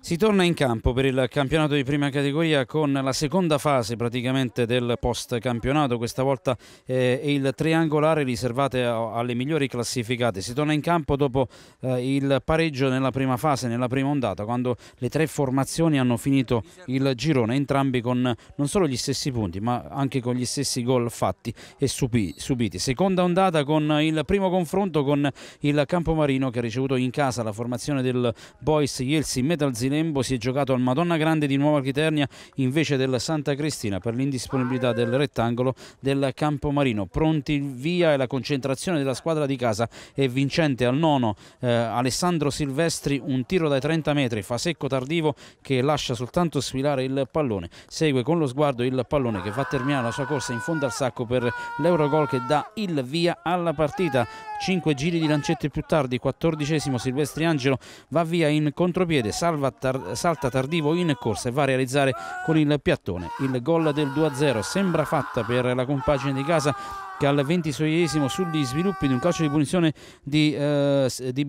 Si torna in campo per il campionato di prima categoria con la seconda fase praticamente del post campionato, questa volta eh, il triangolare riservato alle migliori classificate. Si torna in campo dopo eh, il pareggio nella prima fase, nella prima ondata, quando le tre formazioni hanno finito il girone, entrambi con non solo gli stessi punti ma anche con gli stessi gol fatti e subiti. Seconda ondata con il primo confronto con il Campomarino che ha ricevuto in casa la formazione del Boys Yelsi Metal Zero Silembo si è giocato al Madonna Grande di Nuova Chiternia invece del Santa Cristina per l'indisponibilità del rettangolo del Campomarino. Pronti il via e la concentrazione della squadra di casa è vincente al nono eh, Alessandro Silvestri un tiro dai 30 metri, fa secco tardivo che lascia soltanto sfilare il pallone. Segue con lo sguardo il pallone che fa terminare la sua corsa in fondo al sacco per l'Eurogol che dà il via alla partita. 5 giri di lancette più tardi, 14 Silvestri Angelo va via in contropiede, tar salta tardivo in corsa e va a realizzare con il piattone. Il gol del 2-0 sembra fatta per la compagine di casa che al 26esimo sugli sviluppi di un calcio di punizione di, eh, di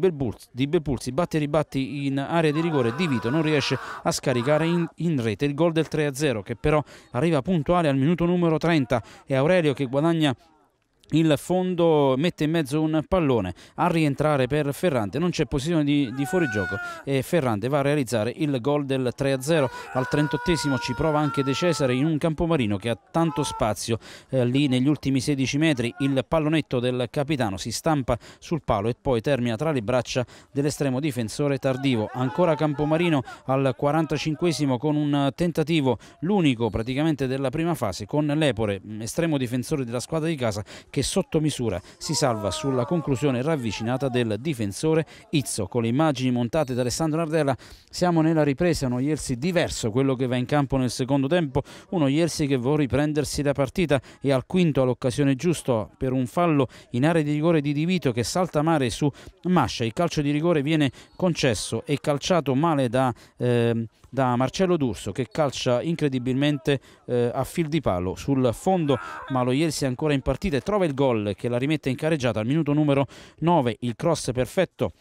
Belpulsi batte e ribatti in area di rigore Di Vito non riesce a scaricare in, in rete il gol del 3-0 che però arriva puntuale al minuto numero 30 e Aurelio che guadagna il fondo mette in mezzo un pallone a rientrare per Ferrante non c'è posizione di, di fuorigioco e Ferrante va a realizzare il gol del 3-0 al 38 esimo ci prova anche De Cesare in un campomarino che ha tanto spazio eh, lì negli ultimi 16 metri il pallonetto del capitano si stampa sul palo e poi termina tra le braccia dell'estremo difensore Tardivo ancora campomarino al 45 esimo con un tentativo l'unico praticamente della prima fase con Lepore estremo difensore della squadra di casa che che sotto misura si salva sulla conclusione ravvicinata del difensore Izzo. Con le immagini montate da Alessandro Nardella siamo nella ripresa, uno Iersi diverso, quello che va in campo nel secondo tempo, uno Iersi che vuole riprendersi la partita e al quinto all'occasione giusto per un fallo in area di rigore di Divito che salta mare su Mascia. Il calcio di rigore viene concesso e calciato male da... Eh, da Marcello D'Urso che calcia incredibilmente eh, a fil di palo sul fondo ma lo Ielsi è ancora in partita e trova il gol che la rimette in careggiata al minuto numero 9 il cross perfetto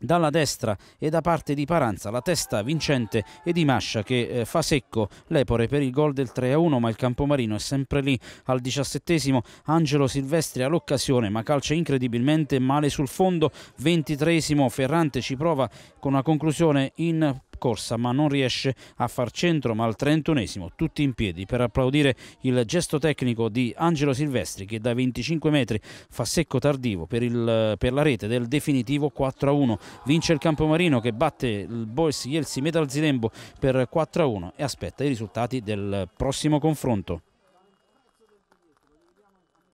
dalla destra e da parte di Paranza la testa vincente e di Mascia che eh, fa secco l'Epore per il gol del 3-1 ma il Campomarino è sempre lì al diciassettesimo Angelo Silvestri ha l'occasione ma calcia incredibilmente male sul fondo ventitresimo Ferrante ci prova con una conclusione in corsa ma non riesce a far centro ma al 31esimo tutti in piedi per applaudire il gesto tecnico di Angelo Silvestri che da 25 metri fa secco tardivo per, il, per la rete del definitivo 4-1. Vince il Campomarino che batte il Boys Yelsi Metal Zilembo per 4-1 e aspetta i risultati del prossimo confronto.